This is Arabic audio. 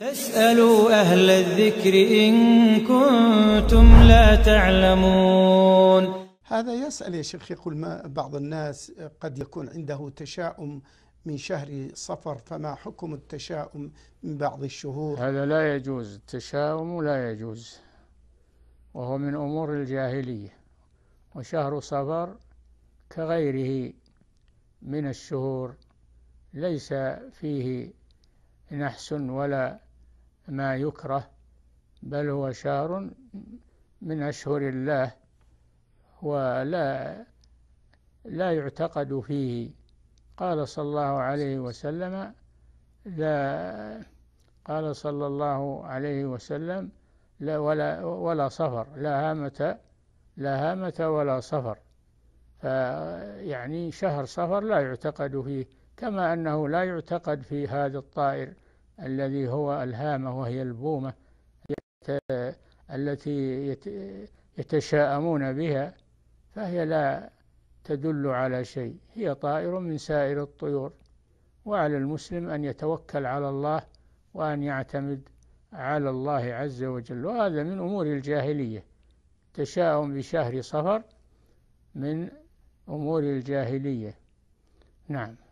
فاسألوا أهل الذكر إن كنتم لا تعلمون هذا يسأل يا شيخ يقول ما بعض الناس قد يكون عنده تشاؤم من شهر صفر فما حكم التشاؤم من بعض الشهور هذا لا يجوز التشاؤم لا يجوز وهو من أمور الجاهلية وشهر صفر كغيره من الشهور ليس فيه نحس ولا ما يكره بل هو شهر من أشهر الله ولا لا يعتقد فيه قال صلى الله عليه وسلم لا قال صلى الله عليه وسلم لا ولا ولا صفر لا هامة لا هامة ولا صفر فيعني شهر صفر لا يعتقد فيه كما أنه لا يعتقد في هذا الطائر الذي هو الهامة وهي البومة التي يتشاءمون بها فهي لا تدل على شيء هي طائر من سائر الطيور وعلى المسلم أن يتوكل على الله وأن يعتمد على الله عز وجل وهذا من أمور الجاهلية تشاؤم بشهر صفر من أمور الجاهلية نعم